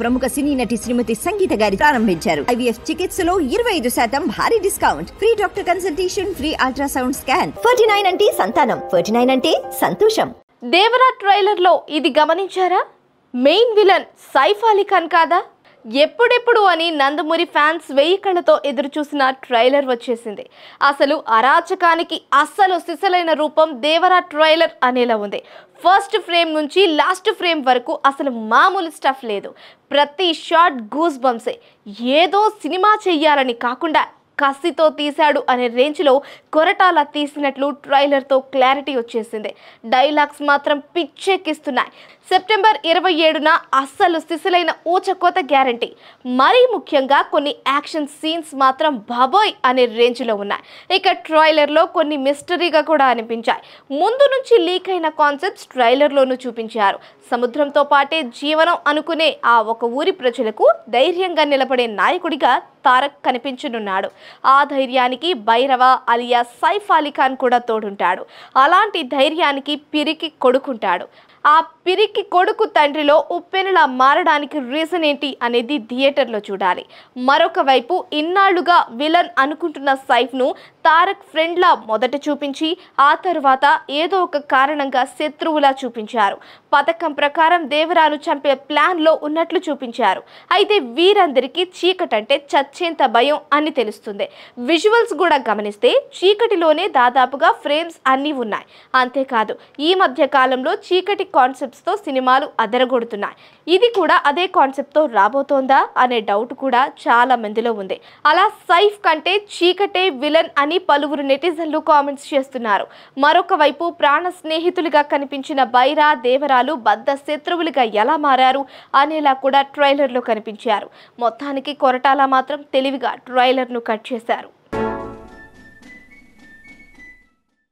ప్రముఖ సినీ నటి శ్రీమతి సంగీత గారి ప్రారంభించారు ఐవీఎఫ్ చికిత్సలో ఇరవై ఐదు శాతం భారీ discount free doctor consultation free ultrasound scan forty nine అంటే సంతానం ఫోర్టీ నైన్ అంటే సంతోషం దేవరా ట్రైలర్ లో ఇది గమనించారా మెయిన్ విలన్ సైఫ్ అలీ ఖాన్ కాదా ఎప్పుడెప్పుడు అని నందమూరి ఫ్యాన్స్ వెయ్యి కళ్ళతో ఎదురు చూసిన ట్రైలర్ వచ్చేసింది అసలు అరాచకానికి అస్సలు సిసలైన రూపం దేవరా ట్రైలర్ అనేలా ఉంది ఫస్ట్ ఫ్రేమ్ నుంచి లాస్ట్ ఫ్రేమ్ వరకు అసలు మామూలు స్టఫ్ లేదు ప్రతి షార్ట్ గూస్ బంప్సే ఏదో సినిమా చెయ్యాలని కాకుండా కసితో తీశాడు అనే రేంజ్లో కొరటాల తీసినట్లు ట్రైలర్తో క్లారిటీ వచ్చేసింది డైలాగ్స్ మాత్రం పిచ్చెక్కిస్తున్నాయి సెప్టెంబర్ ఇరవై ఏడున అస్సలు ఊచ ఊచకోత గ్యారంటీ మరీ ముఖ్యంగా కొన్ని యాక్షన్ సీన్స్ మాత్రం బాబోయ్ అనే రేంజ్లో ఉన్నాయి ఇక ట్రైలర్లో కొన్ని మిస్టరీగా కూడా అనిపించాయి ముందు నుంచి లీక్ అయిన కాన్సెప్ట్స్ ట్రైలర్లోనూ చూపించారు సముద్రంతో పాటే జీవనం అనుకునే ఆ ఒక ఊరి ప్రజలకు ధైర్యంగా నిలబడే నాయకుడిగా తారక్ కనిపించనున్నాడు ఆ ధైర్యానికి భైరవ అలియా సైఫ్ అలీఖాన్ కూడా తోడుంటాడు అలాంటి ధైర్యానికి పిరికి కొడుకుంటాడు ఆ పిరికి కొడుకు తండ్రిలో ఉప్పెనలా మారడానికి రీజన్ ఏంటి అనేది థియేటర్లో చూడాలి మరొక వైపు ఇన్నాళ్లుగా విలన్ అనుకుంటున్న సైఫ్ను తారక్ ఫ్రెండ్లా మొదట చూపించి ఆ తర్వాత ఏదో ఒక కారణంగా శత్రువులా చూపించారు పథకం ప్రకారం దేవరాను చంపే ప్లాన్లో ఉన్నట్లు చూపించారు అయితే వీరందరికీ చీకటంటే చచ్చేంత భయం అని తెలుస్తుంది విజువల్స్ కూడా గమనిస్తే చీకటిలోనే దాదాపుగా ఫ్రేమ్స్ అన్నీ ఉన్నాయి అంతేకాదు ఈ మధ్య కాలంలో చీకటి కాన్సెప్ట్స్తో సినిమాలు అదరగొడుతున్నాయి ఇది కూడా అదే కాన్సెప్ట్తో రాబోతోందా అనే డౌట్ కూడా చాలా మందిలో ఉంది అలా సైఫ్ కంటే చీకటే విలన్ అని పలువురు నెటిజన్లు కామెంట్స్ చేస్తున్నారు మరొక వైపు ప్రాణ స్నేహితులుగా కనిపించిన బైరా దేవరాలు బద్ద శత్రువులుగా ఎలా మారారు అనేలా కూడా ట్రైలర్లో కనిపించారు మొత్తానికి కొరటాల మాత్రం తెలివిగా ట్రైలర్ను కట్ చేశారు